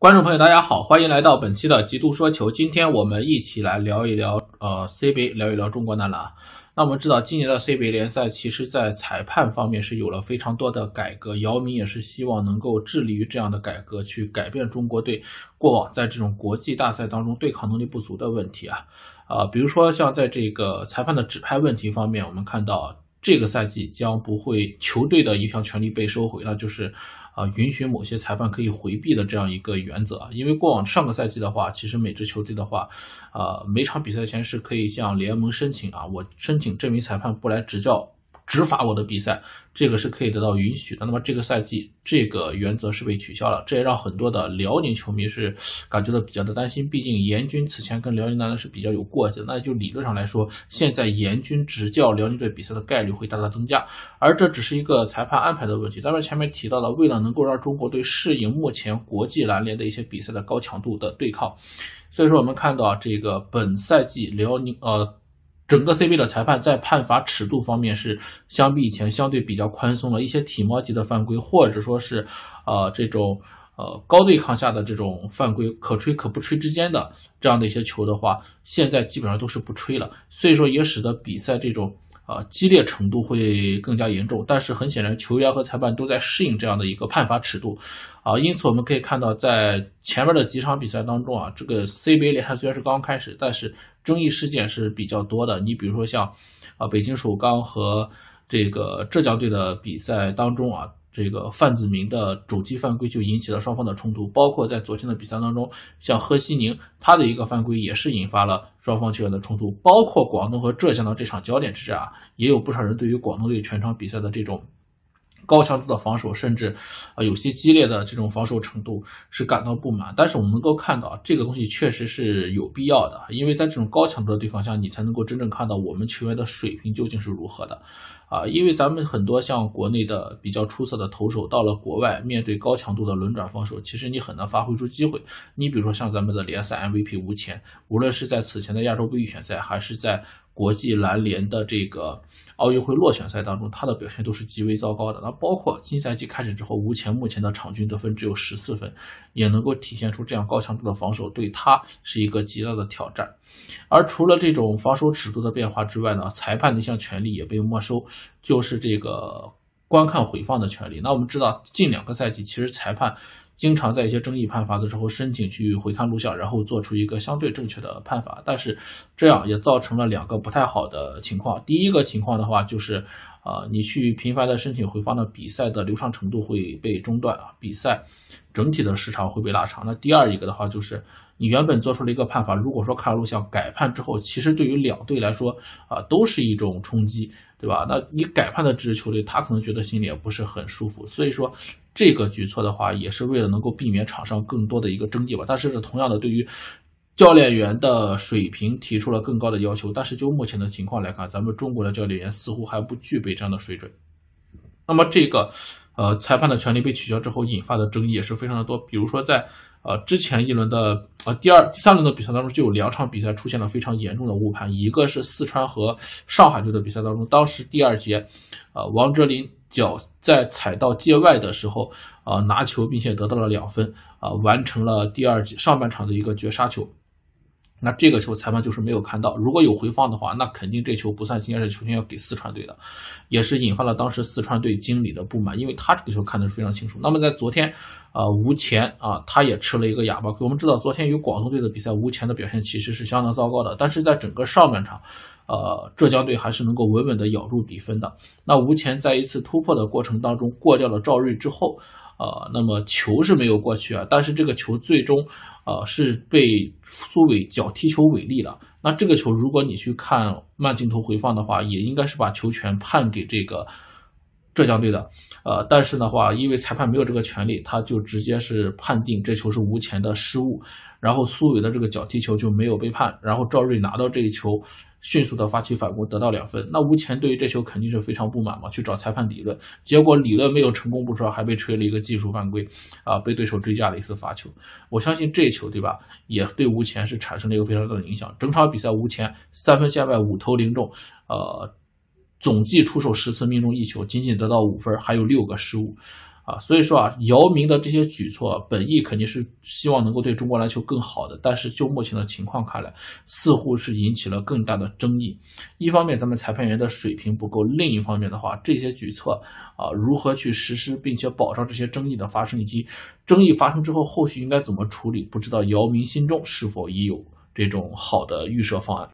观众朋友，大家好，欢迎来到本期的极度说球。今天我们一起来聊一聊，呃，CBA，聊一聊中国男篮。那我们知道，今年的 CBA 联赛其实在裁判方面是有了非常多的改革，姚明也是希望能够致力于这样的改革，去改变中国队过往在这种国际大赛当中对抗能力不足的问题啊。啊，比如说像在这个裁判的指派问题方面，我们看到。这个赛季将不会球队的一项权利被收回，那就是，啊，允许某些裁判可以回避的这样一个原则。因为过往上个赛季的话，其实每支球队的话，呃，每场比赛前是可以向联盟申请啊，我申请这名裁判不来执教。执法我的比赛，这个是可以得到允许的。那么这个赛季，这个原则是被取消了，这也让很多的辽宁球迷是感觉到比较的担心。毕竟严军此前跟辽宁男篮是比较有过节，的，那就理论上来说，现在严军执教辽宁队比赛的概率会大大增加。而这只是一个裁判安排的问题。咱们前面提到了，为了能够让中国队适应目前国际篮联的一些比赛的高强度的对抗，所以说我们看到这个本赛季辽宁呃。整个 CBA 的裁判在判罚尺度方面是相比以前相对比较宽松了，一些体毛级的犯规，或者说是，呃，这种呃高对抗下的这种犯规可吹可不吹之间的这样的一些球的话，现在基本上都是不吹了，所以说也使得比赛这种。啊，激烈程度会更加严重，但是很显然，球员和裁判都在适应这样的一个判罚尺度，啊，因此我们可以看到，在前面的几场比赛当中啊，这个 C b a 联赛虽然是刚刚开始，但是争议事件是比较多的。你比如说像，啊，北京首钢和这个浙江队的比赛当中啊。这个范子铭的肘击犯规就引起了双方的冲突，包括在昨天的比赛当中，像何西宁他的一个犯规也是引发了双方球员的冲突，包括广东和浙江的这场焦点之战啊，也有不少人对于广东队全场比赛的这种。高强度的防守，甚至啊有些激烈的这种防守程度是感到不满。但是我们能够看到，这个东西确实是有必要的，因为在这种高强度的对方下，你才能够真正看到我们球员的水平究竟是如何的啊。因为咱们很多像国内的比较出色的投手，到了国外面对高强度的轮转防守，其实你很难发挥出机会。你比如说像咱们的联赛 MVP 吴前，无论是在此前的亚洲杯预选赛，还是在。国际篮联的这个奥运会落选赛当中，他的表现都是极为糟糕的。那包括新赛季开始之后，吴前目前的场均得分只有十四分，也能够体现出这样高强度的防守对他是一个极大的挑战。而除了这种防守尺度的变化之外呢，裁判的一项权利也被没收，就是这个观看回放的权利。那我们知道，近两个赛季其实裁判。经常在一些争议判罚的时候申请去回看录像，然后做出一个相对正确的判罚，但是这样也造成了两个不太好的情况。第一个情况的话就是，呃，你去频繁的申请回放呢，比赛的流畅程度会被中断啊，比赛整体的时长会被拉长。那第二一个的话就是，你原本做出了一个判罚，如果说看录像改判之后，其实对于两队来说啊，都是一种冲击，对吧？那你改判的这支球队，他可能觉得心里也不是很舒服，所以说。这个举措的话，也是为了能够避免场上更多的一个争议吧。但是，是同样的，对于教练员的水平提出了更高的要求。但是，就目前的情况来看，咱们中国的教练员似乎还不具备这样的水准。那么，这个呃，裁判的权利被取消之后引发的争议也是非常的多。比如说，在呃之前一轮的呃第二、第三轮的比赛当中，就有两场比赛出现了非常严重的误判。一个是四川和上海队的比赛当中，当时第二节，呃，王哲林。脚在踩到界外的时候，啊，拿球并且得到了两分，啊，完成了第二节上半场的一个绝杀球。那这个球裁判就是没有看到，如果有回放的话，那肯定这球不算，今天是球星要给四川队的，也是引发了当时四川队经理的不满，因为他这个球看的是非常清楚。那么在昨天，啊，吴前啊，他也吃了一个哑巴亏。我们知道昨天与广东队的比赛，吴前的表现其实是相当糟糕的，但是在整个上半场。呃，浙江队还是能够稳稳地咬住比分的。那吴前在一次突破的过程当中，过掉了赵睿之后，呃，那么球是没有过去啊，但是这个球最终，呃，是被苏伟脚踢球违例了。那这个球，如果你去看慢镜头回放的话，也应该是把球权判给这个浙江队的。呃，但是的话，因为裁判没有这个权利，他就直接是判定这球是吴前的失误，然后苏伟的这个脚踢球就没有被判，然后赵睿拿到这一球。迅速的发起反攻，得到两分。那吴前对于这球肯定是非常不满嘛，去找裁判理论，结果理论没有成功不说，还被吹了一个技术犯规，啊，被对手追加了一次罚球。我相信这球对吧，也对吴前是产生了一个非常大的影响。整场比赛吴前三分线外五投零中，呃，总计出手十次，命中一球，仅仅得到五分，还有六个失误。啊，所以说啊，姚明的这些举措，本意肯定是希望能够对中国篮球更好的，但是就目前的情况看来，似乎是引起了更大的争议。一方面，咱们裁判员的水平不够；另一方面的话，这些举措啊，如何去实施，并且保障这些争议的发生，以及争议发生之后后续应该怎么处理，不知道姚明心中是否已有这种好的预设方案。